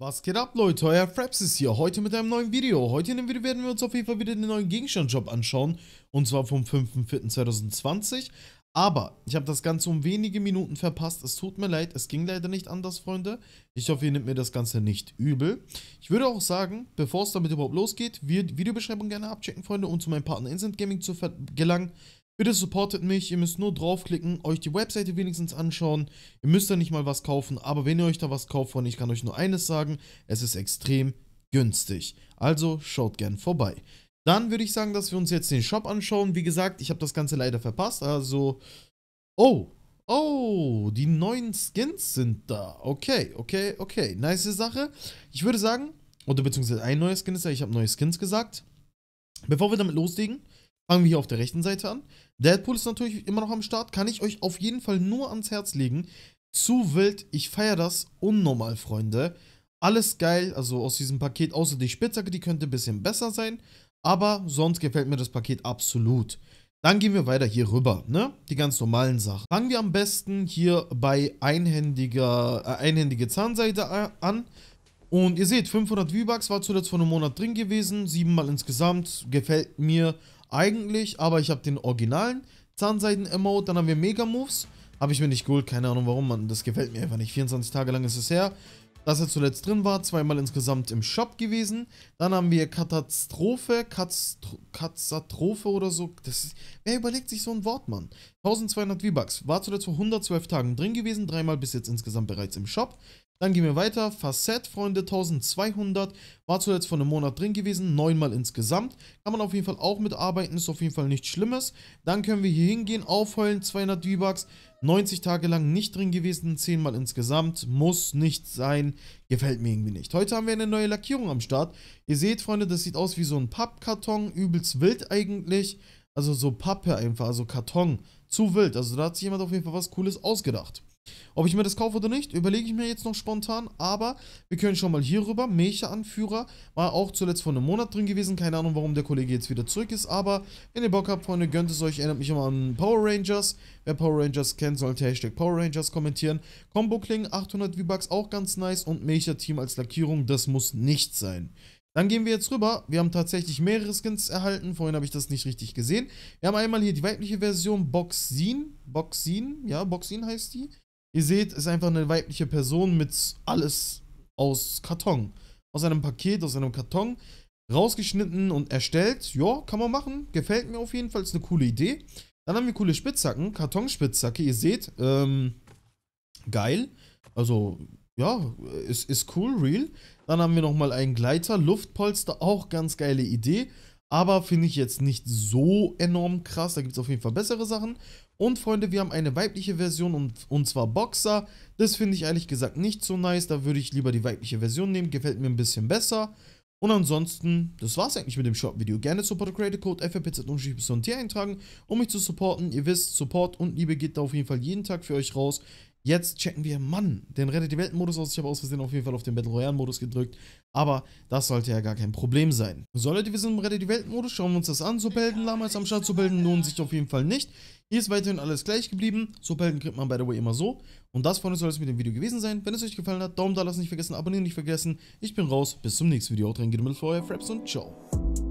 Was geht ab Leute, euer Fraps ist hier, heute mit einem neuen Video. Heute in dem Video werden wir uns auf jeden Fall wieder den neuen Gegenstandshop anschauen, und zwar vom 5.4.2020. Aber ich habe das Ganze um wenige Minuten verpasst, es tut mir leid, es ging leider nicht anders, Freunde. Ich hoffe, ihr nehmt mir das Ganze nicht übel. Ich würde auch sagen, bevor es damit überhaupt losgeht, Videobeschreibung gerne abchecken, Freunde, um zu meinem Partner Instant Gaming zu gelangen. Bitte supportet mich, ihr müsst nur draufklicken, euch die Webseite wenigstens anschauen. Ihr müsst da nicht mal was kaufen, aber wenn ihr euch da was kauft, von ich kann euch nur eines sagen, es ist extrem günstig. Also schaut gern vorbei. Dann würde ich sagen, dass wir uns jetzt den Shop anschauen. Wie gesagt, ich habe das Ganze leider verpasst, also... Oh, oh, die neuen Skins sind da. Okay, okay, okay, nice Sache. Ich würde sagen, oder beziehungsweise ein neuer Skin ist da, ich habe neue Skins gesagt. Bevor wir damit loslegen, Fangen wir hier auf der rechten Seite an. Deadpool ist natürlich immer noch am Start. Kann ich euch auf jeden Fall nur ans Herz legen. Zu wild. Ich feiere das unnormal, Freunde. Alles geil, also aus diesem Paket, außer die Spitzhacke, die könnte ein bisschen besser sein. Aber sonst gefällt mir das Paket absolut. Dann gehen wir weiter hier rüber, ne? Die ganz normalen Sachen. Fangen wir am besten hier bei einhändiger, äh, einhändige Zahnseide äh, an. Und ihr seht, 500 V-Bucks war zuletzt vor einem Monat drin gewesen, siebenmal insgesamt, gefällt mir eigentlich, aber ich habe den originalen Zahnseiden-Emote, dann haben wir Mega-Moves, habe ich mir nicht geholt, keine Ahnung warum, Mann, das gefällt mir einfach nicht, 24 Tage lang ist es her, dass er zuletzt drin war, zweimal insgesamt im Shop gewesen, dann haben wir Katastrophe, Katastrophe oder so, das, wer überlegt sich so ein Wort, Mann? 1200 V-Bucks, war zuletzt vor 112 Tagen drin gewesen, dreimal bis jetzt insgesamt bereits im Shop, dann gehen wir weiter. Facet, Freunde, 1200. War zuletzt vor einem Monat drin gewesen. Neunmal insgesamt. Kann man auf jeden Fall auch mitarbeiten. Ist auf jeden Fall nichts Schlimmes. Dann können wir hier hingehen. Aufheulen, 200 V-Bucks. 90 Tage lang nicht drin gewesen. Zehnmal insgesamt. Muss nicht sein. Gefällt mir irgendwie nicht. Heute haben wir eine neue Lackierung am Start. Ihr seht, Freunde, das sieht aus wie so ein Pappkarton. Übelst wild eigentlich. Also so Pappe einfach. Also Karton. Zu wild. Also da hat sich jemand auf jeden Fall was Cooles ausgedacht. Ob ich mir das kaufe oder nicht, überlege ich mir jetzt noch spontan, aber wir können schon mal hier rüber. Mecha-Anführer war auch zuletzt vor einem Monat drin gewesen. Keine Ahnung, warum der Kollege jetzt wieder zurück ist, aber wenn ihr Bock habt, Freunde, gönnt es euch. Erinnert mich immer an Power Rangers. Wer Power Rangers kennt, sollte Hashtag Power Rangers kommentieren. Combo Kling, 800 V-Bucks, auch ganz nice und Mecha-Team als Lackierung, das muss nicht sein. Dann gehen wir jetzt rüber. Wir haben tatsächlich mehrere Skins erhalten. Vorhin habe ich das nicht richtig gesehen. Wir haben einmal hier die weibliche Version Boxin. Boxin, ja, Boxin heißt die. Ihr seht, ist einfach eine weibliche Person mit alles aus Karton. Aus einem Paket, aus einem Karton. Rausgeschnitten und erstellt. Ja, kann man machen. Gefällt mir auf jeden Fall. Ist eine coole Idee. Dann haben wir coole Spitzhacken. Kartonspitzhacke. Ihr seht, ähm, geil. Also, ja, ist, ist cool, real. Dann haben wir nochmal einen Gleiter. Luftpolster, auch ganz geile Idee. Aber finde ich jetzt nicht so enorm krass. Da gibt es auf jeden Fall bessere Sachen. Und Freunde, wir haben eine weibliche Version und, und zwar Boxer. Das finde ich ehrlich gesagt nicht so nice. Da würde ich lieber die weibliche Version nehmen. Gefällt mir ein bisschen besser. Und ansonsten, das war's eigentlich mit dem Shop-Video. Gerne Support Creator Code FFPZ und Tier eintragen, um mich zu supporten. Ihr wisst, Support und Liebe geht da auf jeden Fall jeden Tag für euch raus. Jetzt checken wir, Mann, den Rettet die Welt-Modus aus. Ich habe aus Versehen auf jeden Fall auf den Battle Royale-Modus gedrückt. Aber das sollte ja gar kein Problem sein. So Leute, wir sind im Rettet die Welt-Modus. Schauen wir uns das an. Subhelden, damals am Start. Subhelden lohnen sich auf jeden Fall nicht. Hier ist weiterhin alles gleich geblieben. Subhelden kriegt man by the way immer so. Und das, Freunde, soll es mit dem Video gewesen sein. Wenn es euch gefallen hat, Daumen da lassen, nicht vergessen, abonnieren nicht vergessen. Ich bin raus. Bis zum nächsten Video. Haut rein, geht mit Feuer, Fraps und ciao.